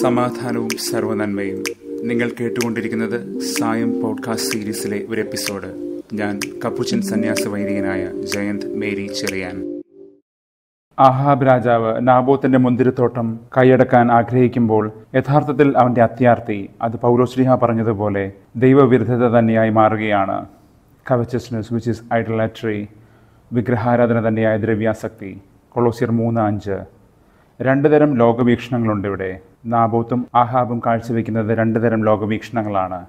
സമാധാനവും സർവനന്മയും നിങ്ങൾ കേട്ടുകൊണ്ടിരിക്കുന്നത് സായം പോഡ്കാസ്റ്റ് സീരീസിലെ ഒരു എപ്പിസോഡ് ഞാൻ കപ്പുച്ചൻ സന്യാസ വൈദികനായ ജയന്ത് മേരി ചെറിയാൻ ആഹാബ് രാജാവ് നാബോത്തിന്റെ മുന്തിരിത്തോട്ടം കൈയടക്കാൻ ആഗ്രഹിക്കുമ്പോൾ യഥാർത്ഥത്തിൽ അവന്റെ അത്യാർത്ഥി അത് പൗലോശ്രീഹ പറഞ്ഞതുപോലെ ദൈവവിരുദ്ധത തന്നെയായി മാറുകയാണ് കവച്ചസ്നസ് വിച്ച് ഇസ് ഐഡലട്രി വിഗ്രഹാരാധന തന്നെയായ ദ്രവ്യാസക്തി കൊളോസിയർ മൂന്ന് അഞ്ച് രണ്ട് തരം ലോകവീക്ഷണങ്ങളുണ്ട് ഇവിടെ നാബോത്തും ആഹാബും കാഴ്ചവെക്കുന്നത് രണ്ടു തരം ലോകവീക്ഷണങ്ങളാണ്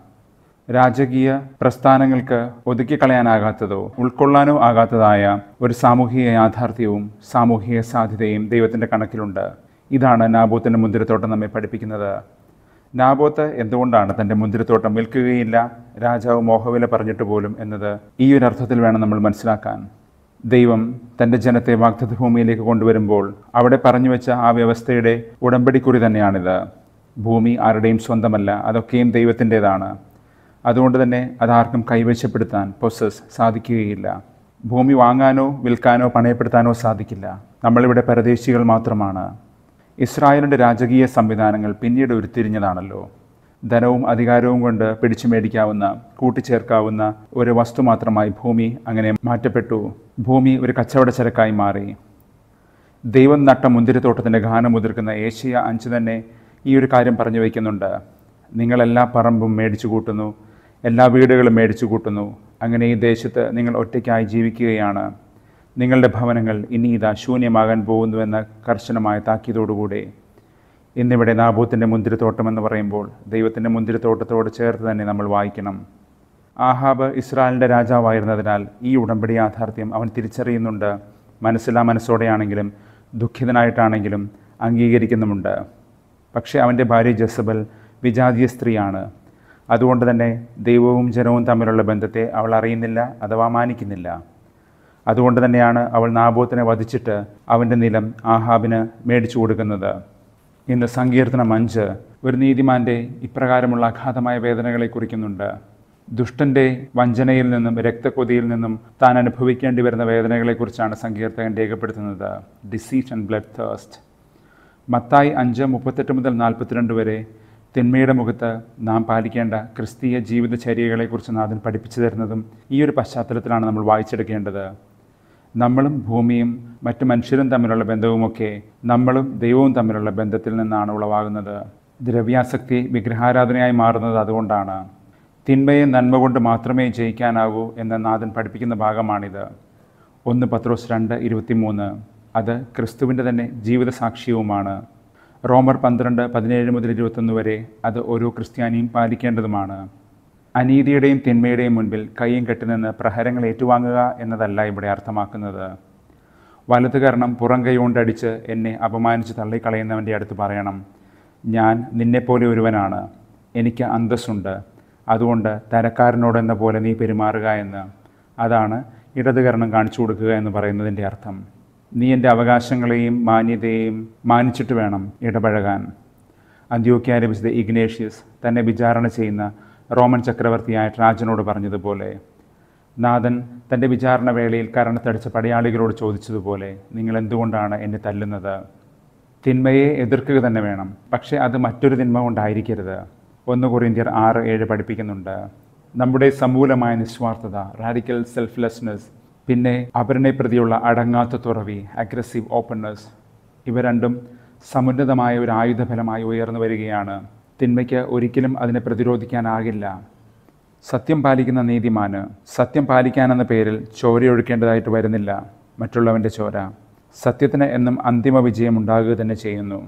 രാജകീയ പ്രസ്ഥാനങ്ങൾക്ക് ഒതുക്കിക്കളയാനാകാത്തതോ ഉൾക്കൊള്ളാനോ ആകാത്തതായ ഒരു സാമൂഹിക യാഥാർത്ഥ്യവും സാമൂഹിക സാധ്യതയും ദൈവത്തിൻ്റെ കണക്കിലുണ്ട് ഇതാണ് നാബോത്തിൻ്റെ മുന്തിരിത്തോട്ടം നമ്മെ പഠിപ്പിക്കുന്നത് നാബോത്ത് എന്തുകൊണ്ടാണ് തൻ്റെ മുന്തിരിത്തോട്ടം വിൽക്കുകയില്ല രാജാവ് മോഹവില പറഞ്ഞിട്ട് പോലും എന്നത് ഈ ഒരു അർത്ഥത്തിൽ വേണം നമ്മൾ മനസ്സിലാക്കാൻ ദൈവം തൻ്റെ ജനത്തെ വാഗ്ദത്ത ഭൂമിയിലേക്ക് കൊണ്ടുവരുമ്പോൾ അവിടെ പറഞ്ഞു വെച്ച ആ വ്യവസ്ഥയുടെ ഉടമ്പടിക്കുറി തന്നെയാണിത് ഭൂമി ആരുടെയും സ്വന്തമല്ല അതൊക്കെയും ദൈവത്തിൻ്റെതാണ് അതുകൊണ്ട് തന്നെ അതാർക്കും കൈവശപ്പെടുത്താൻ പൊസസ് സാധിക്കുകയില്ല ഭൂമി വാങ്ങാനോ വിൽക്കാനോ പണയപ്പെടുത്താനോ സാധിക്കില്ല നമ്മളിവിടെ പരദേശികൾ മാത്രമാണ് ഇസ്രായേലിൻ്റെ രാജകീയ സംവിധാനങ്ങൾ പിന്നീട് ഉരുത്തിരിഞ്ഞതാണല്ലോ ധനവും അധികാരവും കൊണ്ട് പിടിച്ചു മേടിക്കാവുന്ന കൂട്ടിച്ചേർക്കാവുന്ന ഒരു വസ്തു മാത്രമായി ഭൂമി അങ്ങനെ മാറ്റപ്പെട്ടു ഭൂമി ഒരു ചരക്കായി മാറി ദൈവം നട്ട മുന്തിരിത്തോട്ടത്തിൻ്റെ ഗാനം മുതിർക്കുന്ന ഏഷ്യ അഞ്ച് തന്നെ ഈ ഒരു കാര്യം പറഞ്ഞു വയ്ക്കുന്നുണ്ട് നിങ്ങളെല്ലാ പറമ്പും മേടിച്ചു കൂട്ടുന്നു എല്ലാ വീടുകളും മേടിച്ചു കൂട്ടുന്നു അങ്ങനെ ഈ ദേശത്ത് നിങ്ങൾ ഒറ്റയ്ക്കായി ജീവിക്കുകയാണ് നിങ്ങളുടെ ഭവനങ്ങൾ ഇനി ഇതാ ശൂന്യമാകാൻ പോകുന്നുവെന്ന കർശനമായ താക്കീതോടുകൂടി ഇന്നിവിടെ നാഭൂത്തിൻ്റെ മുന്തിരിത്തോട്ടം എന്ന് പറയുമ്പോൾ ദൈവത്തിൻ്റെ മുന്തിരിത്തോട്ടത്തോട് ചേർത്ത് തന്നെ നമ്മൾ വായിക്കണം ആഹാബ് ഇസ്രായേലിൻ്റെ രാജാവായിരുന്നതിനാൽ ഈ ഉടമ്പടി യാഥാർത്ഥ്യം അവൻ തിരിച്ചറിയുന്നുണ്ട് മനസ്സിലാ മനസ്സോടെയാണെങ്കിലും ദുഃഖിതനായിട്ടാണെങ്കിലും അംഗീകരിക്കുന്നുമുണ്ട് പക്ഷേ അവൻ്റെ ഭാര്യ ജസബൽ വിജാതീയ സ്ത്രീയാണ് അതുകൊണ്ട് തന്നെ ദൈവവും ജനവും തമ്മിലുള്ള ബന്ധത്തെ അവൾ അറിയുന്നില്ല അഥവാ മാനിക്കുന്നില്ല അതുകൊണ്ട് തന്നെയാണ് അവൾ നാബോത്തിനെ വധിച്ചിട്ട് അവൻ്റെ നിലം ആഹാബിന് മേടിച്ചു കൊടുക്കുന്നത് ഇന്ന് സങ്കീർത്തനം അഞ്ച് ഒരു നീതിമാൻ്റെ ഇപ്രകാരമുള്ള അഗാധമായ വേദനകളെ കുറിക്കുന്നുണ്ട് ദുഷ്ടൻ്റെ വഞ്ചനയിൽ നിന്നും രക്തക്കൊതിയിൽ നിന്നും താൻ അനുഭവിക്കേണ്ടി വരുന്ന വേദനകളെക്കുറിച്ചാണ് സങ്കീർത്തകൻ രേഖപ്പെടുത്തുന്നത് deceit and blood thirst Mathai അഞ്ച് മുപ്പത്തെട്ട് മുതൽ നാൽപ്പത്തിരണ്ട് വരെ തിന്മയുടെ മുഖത്ത് നാം പാലിക്കേണ്ട ക്രിസ്തീയ ജീവിതചര്യകളെക്കുറിച്ച് നാഥൻ പഠിപ്പിച്ചു തരുന്നതും ഈ ഒരു പശ്ചാത്തലത്തിലാണ് നമ്മൾ വായിച്ചെടുക്കേണ്ടത് നമ്മളും ഭൂമിയും മറ്റ് മനുഷ്യരും തമ്മിലുള്ള ബന്ധവുമൊക്കെ നമ്മളും ദൈവവും തമ്മിലുള്ള ബന്ധത്തിൽ നിന്നാണ് ഉളവാകുന്നത് ദ്രവ്യാസക്തി വിഗ്രഹാരാധനയായി മാറുന്നത് അതുകൊണ്ടാണ് തിന്മയെ നന്മ കൊണ്ട് മാത്രമേ ജയിക്കാനാകൂ എന്ന് നാഥൻ പഠിപ്പിക്കുന്ന ഭാഗമാണിത് ഒന്ന് പത്രോസ് രണ്ട് മൂന്ന് അത് ക്രിസ്തുവിൻ്റെ തന്നെ ജീവിത സാക്ഷ്യവുമാണ് റോമർ പന്ത്രണ്ട് പതിനേഴ് മുതൽ ഇരുപത്തൊന്ന് വരെ അത് ഓരോ ക്രിസ്ത്യാനിയും പാലിക്കേണ്ടതുമാണ് അനീതിയുടെയും തിന്മയുടെയും മുൻപിൽ കൈയും കെട്ടിനിന്ന് പ്രഹരങ്ങൾ ഏറ്റുവാങ്ങുക എന്നതല്ല ഇവിടെ അർത്ഥമാക്കുന്നത് വലതു കാരണം പുറം കൈകൊണ്ടടിച്ച് എന്നെ അപമാനിച്ച് തള്ളിക്കളയുന്നവൻ്റെ അടുത്ത് പറയണം ഞാൻ നിന്നെപ്പോലെ ഒരുവനാണ് എനിക്ക് അന്തസ്സുണ്ട് അതുകൊണ്ട് തരക്കാരനോടെന്ന പോലെ നീ പെരുമാറുക എന്ന് അതാണ് ഇടതുകരണം കാണിച്ചു കൊടുക്കുക എന്ന് പറയുന്നതിൻ്റെ അർത്ഥം നീ എൻ്റെ അവകാശങ്ങളെയും മാന്യതയെയും മാനിച്ചിട്ട് വേണം ഇടപഴകാൻ അന്ത്യോക്യ ആരംഭിച്ചത് ഇഗ്നേഷ്യസ് തന്നെ വിചാരണ ചെയ്യുന്ന റോമൻ ചക്രവർത്തിയായ രാജനോട് പറഞ്ഞതുപോലെ നാഥൻ തൻ്റെ വേളയിൽ കരണത്തടിച്ച പടയാളികളോട് ചോദിച്ചതുപോലെ നിങ്ങൾ എന്തുകൊണ്ടാണ് എന്നെ തല്ലുന്നത് തിന്മയെ എതിർക്കുക തന്നെ വേണം പക്ഷേ അത് മറ്റൊരു തിന്മ കൊണ്ടായിരിക്കരുത് ഒന്ന് കൊറിയന്ത്യർ ആറ് ഏഴ് പഠിപ്പിക്കുന്നുണ്ട് നമ്മുടെ സമൂലമായ നിസ്വാർത്ഥത റാഡിക്കൽ സെൽഫ്ലെസ്നെസ് പിന്നെ അവരനെ പ്രതിയുള്ള അടങ്ങാത്ത തുറവി അഗ്രസീവ് ഓപ്പൺനെസ് ഇവ രണ്ടും സമുന്നതമായ ഒരു ആയുധഫലമായി ഉയർന്നു വരികയാണ് തിന്മയ്ക്ക് ഒരിക്കലും അതിനെ പ്രതിരോധിക്കാനാകില്ല സത്യം പാലിക്കുന്ന നീതിമാന് സത്യം പാലിക്കാനെന്ന പേരിൽ ചോരയൊഴുക്കേണ്ടതായിട്ട് വരുന്നില്ല മറ്റുള്ളവൻ്റെ ചോര സത്യത്തിന് എന്നും അന്തിമ വിജയം ഉണ്ടാകുക തന്നെ ചെയ്യുന്നു